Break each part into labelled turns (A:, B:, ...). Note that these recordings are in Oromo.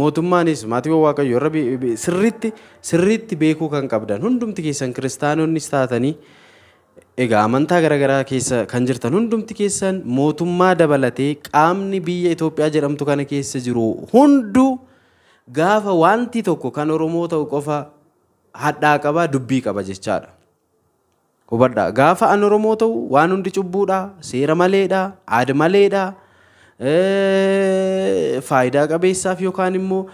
A: mootummaanis maatiiwwan waaqayyoo irra sirriitti sirriitti beekuu kan qabdan hundumti keessan kiristaanonnis taatanii egaa amantaa garaagaraa keessa kan jirtan hundumti keessan mootummaa dabalatee qaamni biyya Itoophiyaa jedhamtu kana keessa jiru hunduu gaafa wanti tokko kan Oromoo ta'u qofa hadhaa qaba dubbii qaba jechaadha. Hubadhaa gaafa an Oromoo ta'u waan hundi cubbuudhaa seera maleedhaa aada maleedhaa. faayidaa qabeessaaf yookaan immoo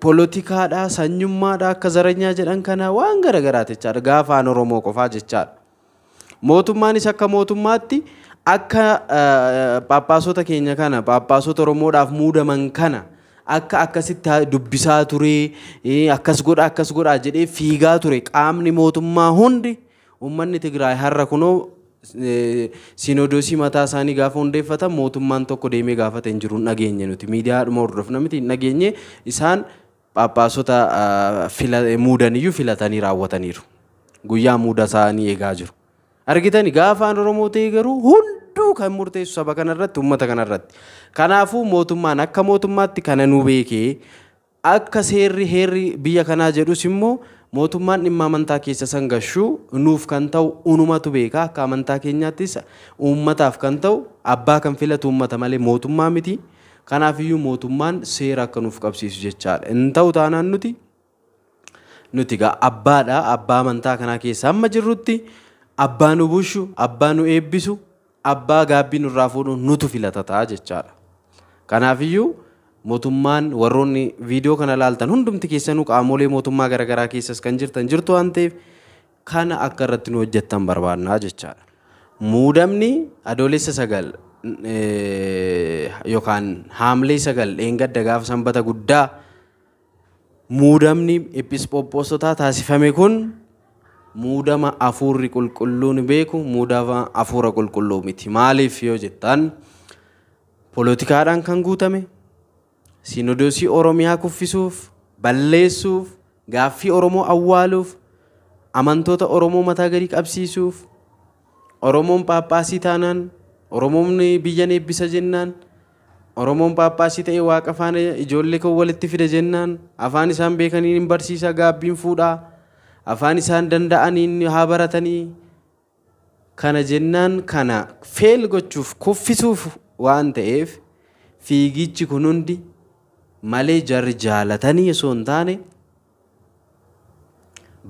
A: poolotikaadhaa, sanyummaadhaa akka zaranyaa jedhan kana waan garaagaraati jechaadha. Gaafaan Oromoo qofaa jechaadha. Mootummaanis akka mootummaatti akka pappaasota keenya kana paappaasota Oromoodhaaf muudaman kana akka akkasitti dubbisaa ture akkas godha akkas godha jedhee fiigaa ture qaamni mootummaa hundi uummanni Tigraay Harra kunoo siinodoosii mataa isaanii gaafa hundeeffatan mootummaan tokko deemee gaafate hin jiru dhageenye nuti miidiyaadhuma hordofna miti hin dhageenye isaan phaaphaasota muudaniyyuu filatanii raawwataniiru guyyaa muuda isaanii eegaa jiru argitani gaafa aan oromoo garuu hunduu kan murteessu saba kanarratti uummata kanarratti kanaafuu mootummaan akka mootummaatti kana nu beekee akka seerri heerri biyya kanaa jedhus immoo mootummaan dhimma amantaa keessa sangashuu nuuf kan ta'u unumatu beeka akka amantaa keenyaattis uummataaf kan ta'u abbaa kan filatu uummata malee mootummaa miti. Kanaafiyyuu mootummaan seera akka nuuf qabsiisu jechaadha. Hin ta'u nuti nuti abbaadha abbaa amantaa kanaa keessa amma jirrutti abbaa nu bushu abbaa nu eebbisu abbaa gaabbii nurraa fuudhu nutu filata ta'a jechaadha. iyyuu. mootummaan warroonni viidiyoo kana laaltan hundumti keessanuu qaamolee mootummaa garaagaraa keessas kan jirtan jirtu waan ta'eef kana akka irratti nu hojjettan barbaannaa jechaadha. Muudamni adoolessa sagal yookaan haamlee sagal dheengadda gaafa sanbata guddaa muudamni episkooposotaa taasifame kun muudama afuurri qulqulluun beeku muudama afuura qulqulluu miti maaliif yoo jettaan poolotikaadhaan kan guutame siinodoosii Oromiyaa kuffisuuf, balleessuuf, gaaffii Oromoo awwaaluuf, amantoota Oromoo mataa gadi qabsiisuuf, Oromoon paappaasii taanaan, Oromoon biyya eebbisa jennaan, Oromoon paappaasii ta'ee waaqa faana ijoollee koo walitti fida jennaan, afaan isaan beekaniin hin barsiisa gaabbiin fuudhaa, afaan isaan danda'aniin haa baratanii, kana jennaan kana feel gochuuf kuffisuuf waan ta'eef fiigichi kun hundi malee jarri jaalatanii osoo hin taane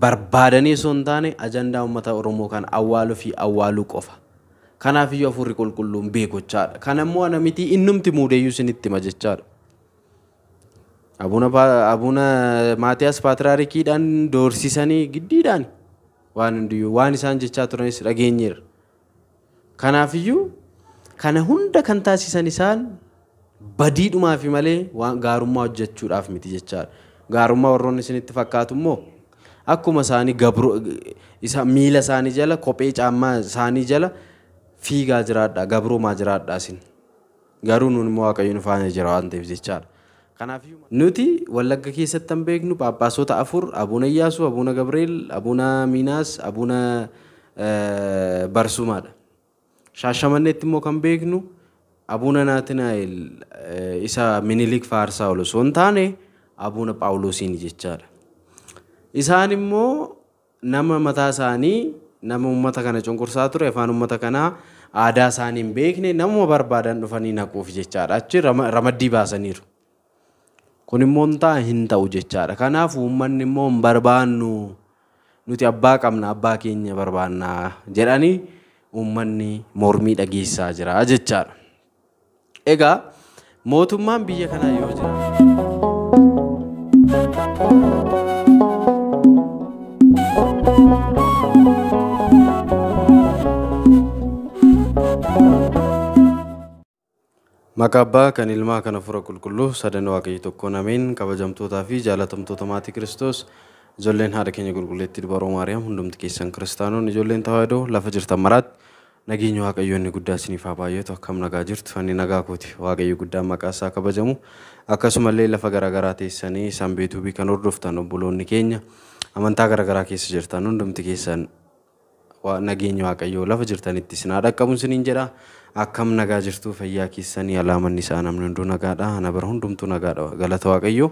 A: barbaadanii osoo hin taane ajandaa uummata Oromoo kan awwaaluu fi awwaaluu qofa. Kanaaf iyyuu afurri qulqulluun beekochaadha. Kana immoo ana miti innumti muudeeyyuu isinitti hima jechaadha. Abuna Maatiyaas Paatiraakiidhaan doorsisanii giddiidhaan waan hundiyyuu waan isaan jechaa turanis dhageenyeerra. Kanaaf iyyuu kana hunda kan taasisan isaan fi malee waan gaarummaa hojjechuudhaaf miti jechaadha. Gaarummaa warroonni isinitti fakkaatu immoo akkuma isaanii gabru isa miila isaanii jala kophee caammaa isaanii jala fiigaa jiraadha gabroomaa jiraadha isin. Garuu nuun immoo waaqayyoon faana jira waan ta'eef jechaadha. Kanaafiyyuu nuti wallagga keessatti kan beeknu paappaasota afur abuna Iyyaasuu, abuna Gabreel, abuna Miinaas, abuna Barsumaadha. Shaashamanneetti immoo kan beeknu. Abuna naatinaa'el eh, isa minilik faarsaa olu sun taane abuuna phaawulosiin jechaadha. Isaan immoo nama mataa isaanii nama uummata kana cunqursaa ture afaan uummata kanaa aadaa isaanii hin nama namuma barbaadan dhufanii naquuf jechaadha achi ramaddii baasaniiru. Kun immoo hin ta'u jechaadha. Kanaaf uummanni immoo hin barbaannu nuti abbaa qabna abbaa keenya barbaannaa jedhanii uummanni mormii dhageessaa jiraa jechaadha. Egaa mootummaan biyya kanaa yoo jiraatu. abbaa kan ilmaa kana fura qulqulluu sadan waaqayyo tokko ameen kabajamtootaa fi jaalatamtoota maatii kiristoos ijoolleen haadha keenya qulqulleetti dubarooma maariyaam hundumti keessan kiristaanoon ijoolleen tawaayidoo lafa jirtan maraatti Nageenyi Waaqayyoo inni guddaa isiniif haa baay'atu akkam nagaa jirtu ani nagaa kooti Waaqayyo guddaan maqaan isaa kabajamu akkasumallee lafa garaagaraa teessanii sanbeetuubii kan hordoftan obboloonni keenya amantaa garaagaraa keessa jirtan hundumti keessan nageenyi Waaqayyoo lafa jirtanitti isin haadha qabuun isiniin jedha akkam nagaa jirtu fayyaa keessanii alaamanni isaa namni hunduu nagaadha ana bara hundumtuu nagaadha galata Waaqayyoo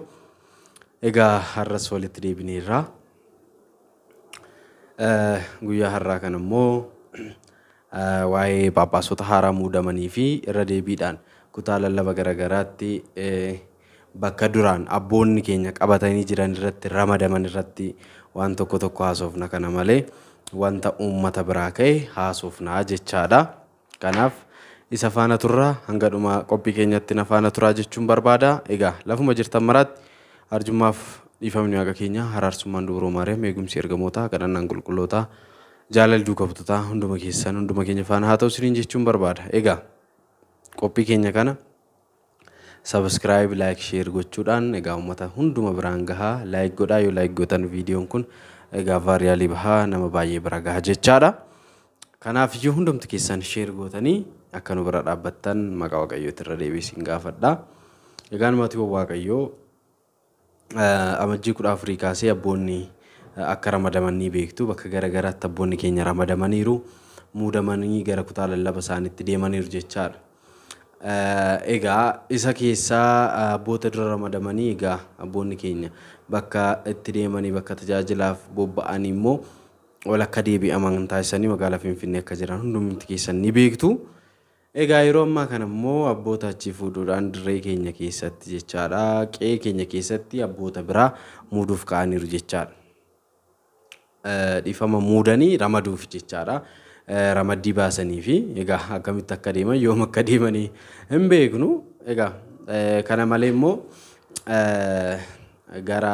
A: egaa har'as walitti deebineerra eh, guyyaa har'aa kan immoo Eh, waa'ee Phaaphaasota haaraa muudamanii fi irra deebiidhaan kutaa lallaba garaagaraatti eh, bakka duraan abboonni keenya qabatanii jiran irratti ramadaman irratti waan tokko tokko haasofna kana malee wanta uummata biraa ka'e haasofnaa jechaadha. Kanaaf isa faana turraa hanga dhumaa qophii keenyatti na faana turaa jechuun barbaada. Egaa lafuma jirtan maraatti arjummaaf dhiifamni waaqa keenya araarsummaan dubroo maariyaam eegumsi ergamootaa kadhannaan qulqullootaa. jaalalli butataa hunduma keessan hunduma keenya faana haa ta'u siriin jechuun barbaada. Egaa qophii keenya kana sabiskiraayib laayik sheer gochuudhaan egaa uummata hunduma biraan gahaa laayik godhaa yoo laayik gootan viidiyoon kun egaa vaariyaalii bahaa nama baay'ee bira gahaa jechaadha. Kanaaf iyyuu hundumti keessan sheer gootanii akka nu bira dhaabbattan maqaa waaqayyooti irra deebisiin gaafadhaa. Egaa maatii waaqayyoo amajjii kudha afurii kaasee abboonni akka ramadaman ni beektu. Bakka garaagaraatti abboonni keenya ramadamaniiru muudamanii gara kutaa lallaba isaaniitti deemaniiru jechaadha. Egaa isa keessaa abboota dura ramadamanii egaa abboonni keenya bakka itti deemanii bakka tajaajilaaf bobba'anii immoo ol akka deebi'aman taasisanii magaalaa Finfinnee akka jiran hundumti keessan ni beektu. Egaa yeroo amma kana immoo abboota achii fuudhuudhaan dirree keenya keessatti jechaadha. Qe'ee keenya keessatti abboota biraa muuduuf ka'aniiru jechaadha. dhiifama muudanii ramaduuf jechaadha. Ramaddii baasanii fi egaa akkamitti akka deeman yoom akka deemanii hin beeknu egaa kana malee immoo gara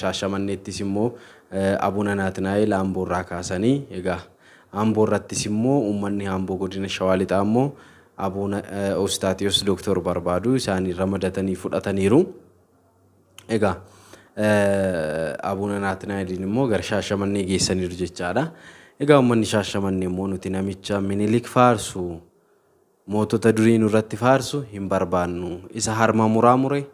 A: shaashamanneettis immoo abuna naatinaayil amboo irraa kaasanii egaa amboo irrattis immoo uummanni amboo godina shawaa lixaa immoo abuna oostaatiyoos dooktor barbaadu isaanii ramadatanii fudhataniiru egaa. Eh, abuuna naatinaayiliin immoo gara shaashamannee geessaniiru jechaadha. Egaa uummanni shaashamannee immoo nuti namicha minilik faarsu mootota durii nurratti faarsu hin barbaannu. Isa harma muraa mure,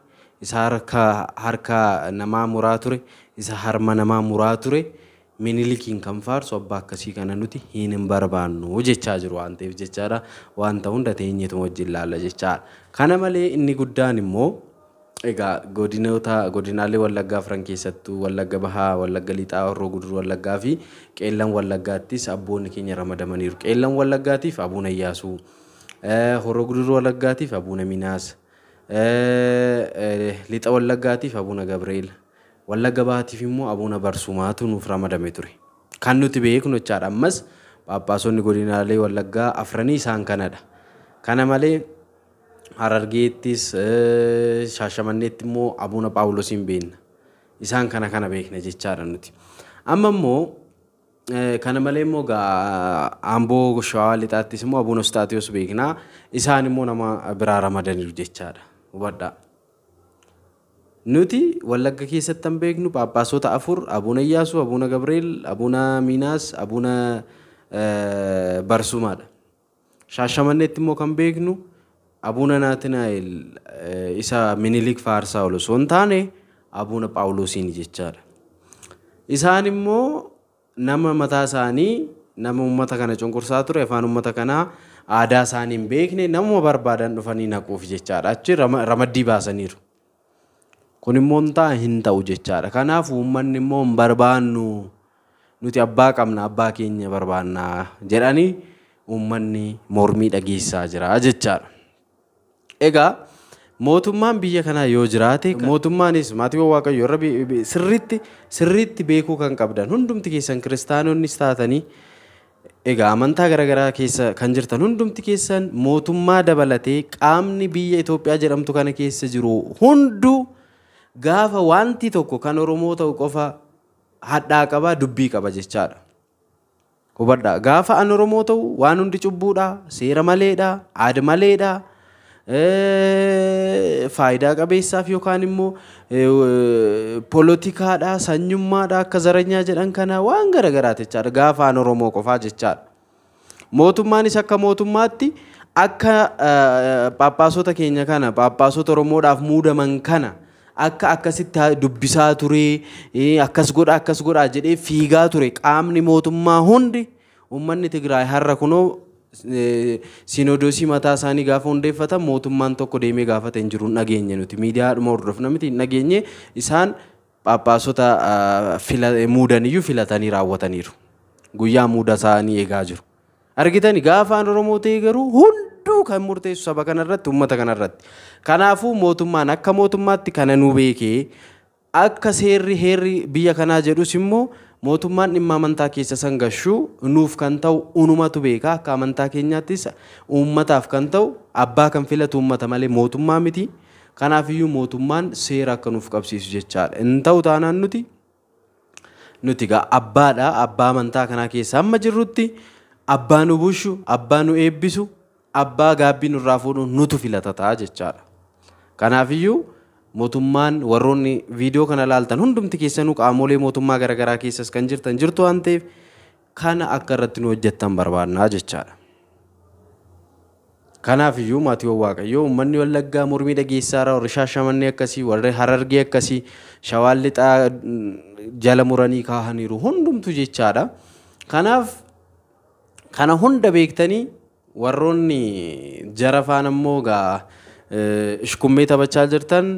A: isa harka, harka namaa muraa ture, isa harma namaa muraa ture minilikiin kan faarsu abbaa akkasii kana nuti hin jechaa jiru waan ta'eef jechaadha. Wanta hunda teenyeetu wajjin laalla jechaadha. Kana malee inni guddaan immoo Egaa godinoota godinaalee wallaggaa afran keessattuu wallagga bahaa, wallagga lixaa, warroo gudur wallaggaa fi qeellan wallaggaattis abboonni keenya ramadamaniiru. Qeellan wallaggaatiif abuuna Iyyaasuu, horroo gudur wallaggaatiif abuuna Minaas, lixa wallaggaatiif abuuna Gabreela, wallagga bahaatiif immoo abuuna Barsumaatu nuuf ramadame ture. Kan nuti beeknu jechaadha. Ammas Phaaphaasonni godinaalee wallaggaa afranii isaan kanadha. Kana malee Harargeettis Shaashamanneetti immoo abuuna Phaawulosiin beekna. Isaan kana kana beekna jechaadha nuti. Amma immoo kana malee immoo amboo shawaa lixaattis immoo abuuna Staatiyos beekna. Isaan immoo nama biraa ramadaniiru jechaadha. Hubadhaa. Nuti wallagga keessatti kan beeknu paappaasota afur abuuna Iyyaasuu, abuuna gabreel abuuna Miinaas, abuuna Barsumaadha. Shaashamanneetti immoo kan beeknu abuuna naatinaa'el eh, isa minilik faarsaa olu sun taane abuuna phaawulosiin jechaadha. Isaan immoo nama mataa isaanii nama uummata kana cunqursaa ture afaan uummata kanaa aadaa isaanii hin beekne namuma barbaadan dhufanii naquuf jechaadha achi ramaddii baasaniiru. Kun immoo hin ta'u jechaadha. Kanaaf uummanni immoo hin barbaannu nuti abbaa qabna abbaa keenya barbaannaa jedhanii uummanni mormii dhageessaa jiraa jechaadha. Egaa mootummaan biyya kanaa yoo jiraate mootummaanis maatiiwwan waaqayyo irra sirriitti beekuu kan qabdan hundumti keessan kiristaanonnis taatanii egaa amantaa garaagaraa keessa kan jirtan hundumti keessan mootummaa dabalatee qaamni biyya Itoophiyaa jedhamtu kana keessa jiru hunduu gaafa wanti tokko kan Oromoo ta'u qofa hadhaa qabaa dubbii qaba jechaadha. gaafa an Oromoo ta'u waan hundi cubbuudhaa seera maleedhaa aada maleedhaa. faayidaa qabeessaaf yookaan immoo poolotikaadhaa sanyummaadhaa akka zaranyaa jedhan kana waan garagaraati jechaadha gaafaan oromoo qofaa jechaadha mootummaanis akka mootummaatti akka paappaasota keenya kana paappaasota oromoodhaaf muudaman kana akka akkasitti dubbisaa ture akkas godha akkas godha jedhee fiigaa ture qaamni mootummaa hundi uummanni tigraay Harra kunoo Eh, siinodoosii mataa isaanii gaafa hundeeffatan mootummaan tokko deemee gaafate hin jiru dhageenye nuti miidiyaadhuma hordofna miti hin dhageenye isaan phaaphaasota ah, eh, muudaniyyuu filatanii raawwataniiru guyyaa muuda isaanii eegaa jiru argitani gaafa aan oromoo garuu hunduu kan murteessu saba kanarratti uummata kanarratti kanaafuu mootummaan akka mootummaatti kana nu beekee akka seerri heerri biyya kanaa jedhus immoo mootummaan dhimma amantaa keessa sangashuu nuuf kan ta'u unumatu beeka akka amantaa keenyaattis uummataaf kan ta'u abbaa kan filatu uummata malee mootummaa miti. Kanaafiyyuu mootummaan seera akka nuuf qabsiisu jechaadha. Hin ta'u nuti nuti abbaadha abbaa amantaa kanaa keessa amma jirrutti abbaa nu bushu abbaa nu eebbisu abbaa gaabbii nurraa fuudhu nutu filata ta'a jechaadha. Kanaafiyyuu. mootummaan warroonni viidiyoo kana laaltan hundumtu keessanuu qaamolee mootummaa garaagaraa keessas kan jirtan jirtu waan ta'eef kana akka irratti nu hojjettan barbaannaa jechaadha. Kanaaf iyyuu maatiiwwan waaqayyoo manni wallaggaa mormii dhageessaara warshaa shamannee akkasii warri harargee akkasii shawaan lixaa mm, jala muranii kaahaniiru hundumtu jechaadha. Kanaaf kana hunda beektanii warroonni jara faan ammoo gaa eh, ishkummee taphachaa jirtan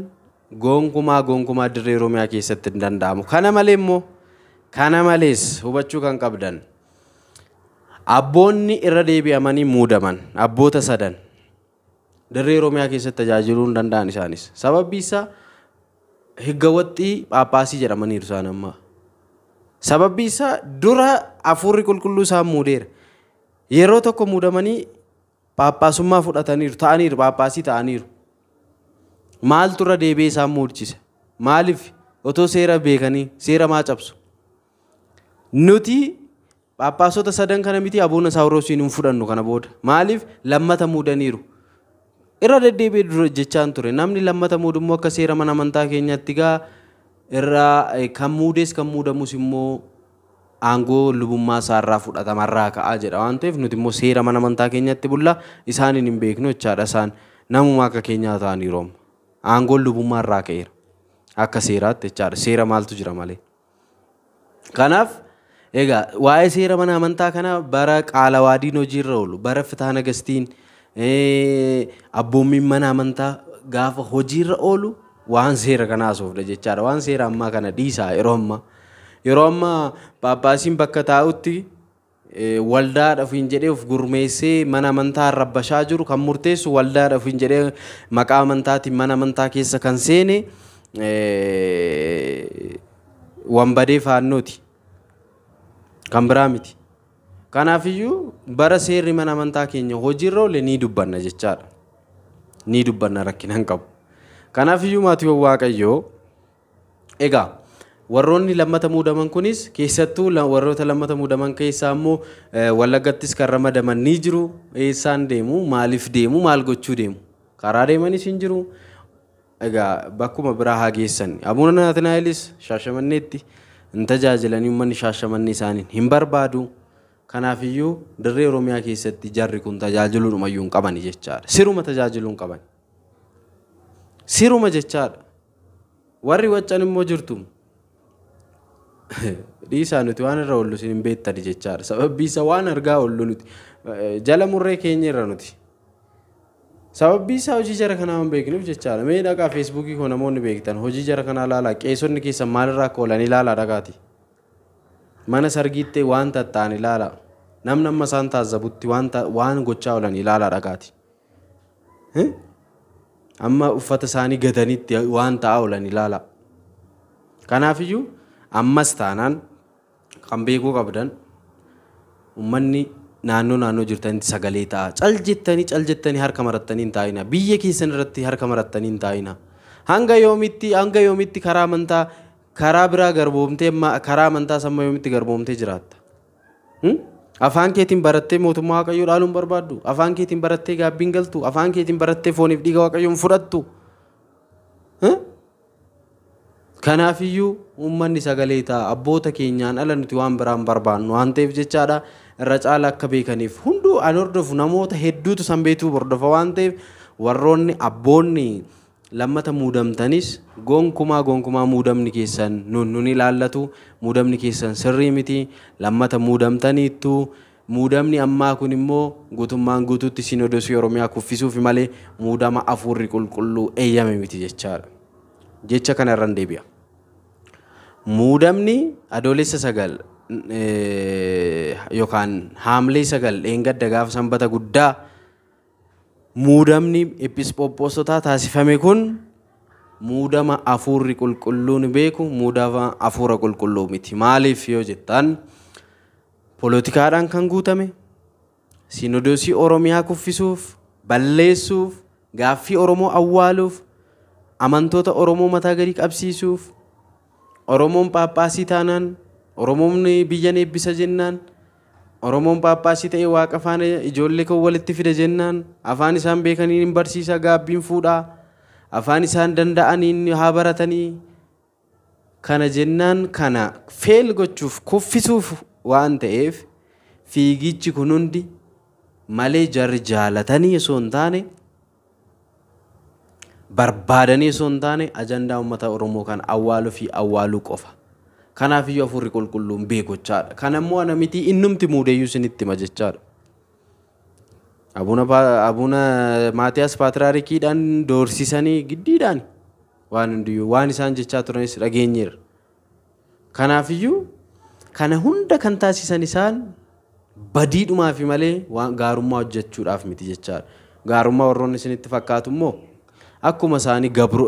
A: Gongkuma gonkumaa dirree Oromiyaa keessatti hin damu Kana malee immoo kana malees hubachuu kan amani muda man, deebi'amanii tasadan. abboota sadan dirree Oromiyaa keessatti tajaajiluu hin sabab bisa bisa higawati higgawaxxii phaaphaasii jedhamaniiru isaan ama sabab bisa dura afurri qulqulluu isaan muda mani tokko muudamanii fudatanir taanir papasi taanir ta'aniiru. maaltu tura deebi'ee isaan muudchise maaliif otoo seera beekanii seera maa cabsu nuti Phaaphaasota sadan kana miti abuuna saawuroosiin hin fudhannu kana booda. Maaliif lammata muudaniiru. Irra deddeebi'ee dura jechaan ture. Namni lammata akka seera mana amantaa keenyaatti gaa irra eh, kan muudees kan muudamus immoo aangoo ka'aa jedha waan ta'eef nuti immoo seera mana amantaa hin beeknu jechaadha isaan namuma akka keenyaa ta'anii roomu. aangoon lubummaa irraa ka'eera akka seeraatti jechaadha seera maaltu jira malee. Kanaaf egaa waa'ee seera mana amantaa kanaa bara qaalawaadiin hojiirra oolu bara fitaa nagastiin abboommiin mana amantaa gaafa hojiirra oolu waan seera kanaa soofda jechaadha waan seera ammaa kana dhiisaa yeroo ammaa yeroo ammaa paappaasiin bakka taa'utti Eh, waldaa dhafuun jedhee of gurmeessee mana amantaa rabbashaa jiru kan murteessu waldaa dhafuun jedhee maqaa amantaatiin mana amantaa keessa kan seene eh, wambadee faannooti. Kan biraa miti. Kanaafiyyuu bara seerri mana amantaa keenya hojiirra oolee ni dubbanna jechaadha. Ni dubbanna rakkinaan qabu. Kanaafiyyuu maatiiwwan Waaqayyoo egaa. warroonni lammata muudaman kunis keessattuu warroota lammata muudaman keessaa immoo wallaggattis kan ramadaman ni jiru eessaan deemu maaliif deemu maal gochuu deemu karaa deemanis hin jiru egaa bakkuma biraa haa geessan abuuna naatnaayilis shaashamanneetti hin tajaajilanii uummanni shaashamanne isaaniin hin barbaadu kanaafiyyuu dirree oromiyaa keessatti jarri kun tajaajiluu dhumayyuu hin qaban jechaadha siruma tajaajiluun qaban. siruma jechaadha warri waccan immoo jirtu dhiisaa nuti waan irra oollu siin beektani jechaadha. Sababbi isa waan argaa oollu nuti jala murree keenya irra nuti. Sababbi isaa hojii jara kanaa waan beeknuuf jechaadha. Mee dhaqaa feesbuukii koo namoonni beektan hojii jara kanaa ilaalaa qeessonni keessan maalirraa akka oolan ilaalaa dhagaati. Mana sargiitti waan tatta'an ilaalaa. Namni amma isaan taasisabutti waan gochaa oolan ilaalaa dhagaati. Amma uffata isaanii gatanitti waan ta'aa oolan ilaalaa. Kanaafiyyuu ammas taanaan kan beekuu qabdan ummanni naannoo naannoo jirtanitti sagalee ta'a. Cal jettanii cal jettanii harka marattanii hin taa'ina. Biyya keessan irratti harka marattanii hin taa'ina. Hanga yoomitti hanga yoomitti karaa amantaa karaa biraa garboomtee karaa amantaa samma yoomitti garboomtee jiraatta. Afaan keetiin barattee mootummaa Waaqayyoo dhaaluun barbaaddu. Afaan keetiin barattee gaabbiin galtu. Afaan keetiin barattee fooniif dhiiga Waaqayyoon fudhattu. ከናፍዩ ኡመኒ ሰገሌታ አቦተ ኬኛን አለኑት ዋን ብራን በርባኑ አንቴፍ ጀቻዳ ረጫል አከቤ ከኒፍ ሁንዱ አኖርደፉ ነሞተ ሄዱቱ ሰንቤቱ ቦርደፈ ዋንቴፍ ወሮኒ አቦኒ ለመተ ሙደምተኒስ ጎንኩማ ጎንኩማ ሙደምኒ ኬሰን ኑኑኒ ላለቱ ሙደምኒ ኬሰን ስሪ ሚቲ ለመተ ሙደምተኒቱ ሙደምኒ አማ ኩን ጉቱማን ጉቱት ሲኖዶሲ ኦሮሚያ ኩፊሱፊ ማሌ ሙደማ አፉሪ ቁልቁሉ ኤየመ ሚቲ jecha kana deebi'a. Muudamni adoolessa sagal eh, yookaan haamlee sagal dheengadda gaafa sanbata guddaa muudamni episkooposotaa taasifame kun muudama afuurri qulqulluun beeku muudama afuura qulqulluu miti. Maaliif yoo jettaan poolotikaadhaan kan guutame sinodosii Oromiyaa kuffisuuf balleessuuf gaaffii Oromoo awwaaluuf amantoota Oromoo mataa gadi qabsiisuuf Oromoon papasii taanaan Oromoon biyya eebbisa jennaan Oromoon papasii ta'ee waaqa faana ijoollee koo walitti fida jennaan afaan isaan beekaniin hin gaabbiin fuudhaa afaan isaan danda'aniin habaratanii kana jennaan kana feel gochuuf kuffisuuf waan ta'eef fiigichi kun hundi malee jarri jaalatanii osoo hin taane barbaadanii osoo hin taane ajandaa uummata Oromoo kan awwaaluu fi awwaaluu qofa. Kanaafiyyuu afurri qulqulluun beekochaadha. Kanammoo ana miti innumti muudeyyuu isinitti hima jechaadha. Abuna Maatiyaas giddiidhaan waan waan isaan jechaa turanis dhageenyeerra. Kanaafiyyuu kana hunda kan taasisan isaan badiidhumaa fi malee waan gaarummaa hojjechuudhaaf miti jechaadha. Gaarummaa warroonni isinitti fakkaatu immoo akkuma isaanii gabru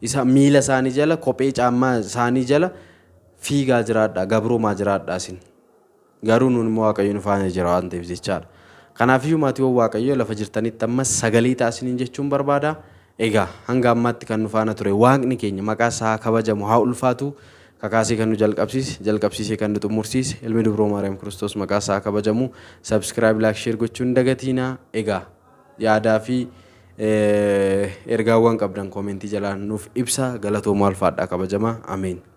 A: isa miila isaanii jala kophee caammaa isaanii jala fiigaa jiraadha gabroomaa jiraadha asin garuu nuun immoo waaqayyoon faana jira waan ta'eef jechaadha. Kanaafiyyuu maatii waaqayyoo lafa jirtanitti amma sagalee taasisan jechuun barbaada. Egaa hanga ammaatti kan nu faana ture waaqni keenya maqaa isaa kabajamu haa ulfaatu. kakaasee kan nu jalqabsiise jalqabsiisee kan nu xumursiise ilmi dubroo maariyaam kiristoos maqaa isaa kabajamu sabskiraayib laakshir gochuun dagatiina egaa yaadaa fi ergaawwan qabdan koomentii jalaan nuuf ibsa galatoomaa alfaadhaa kabajamaa amiin.